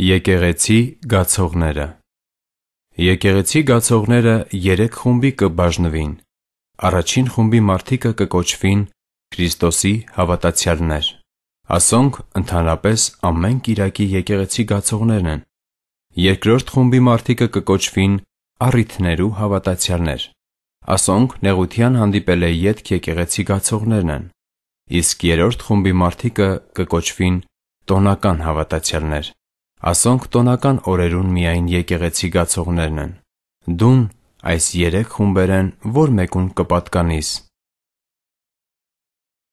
Եկեղեցի գացողները Եկեղեցի գացողները երեք խումբի կբաժնվին։ Առաջին խումբի մարդիկը կկոչվին Քրիստոսի հավատացյալներ։ Ասոնք ընդհանրապես ամեն Կիրակի եկեղեցի գացողներն են։ Երկրորդ խումբի մարդիկը կկոչվին առիթներու հավատացյալներ։ Ասոնք նեղության հանդիպել է ետք եկեղեցի գացողներն են։ Իսկ երրորդ խումբի մարդիկը կկոչվին տոնական հավատացյալներ Ասոնք տոնական օրերուն միայն եկեղեցի գացողներն են։ Դուն այս երեք խումբերեն ո՞ր մեկուն կպատկանիս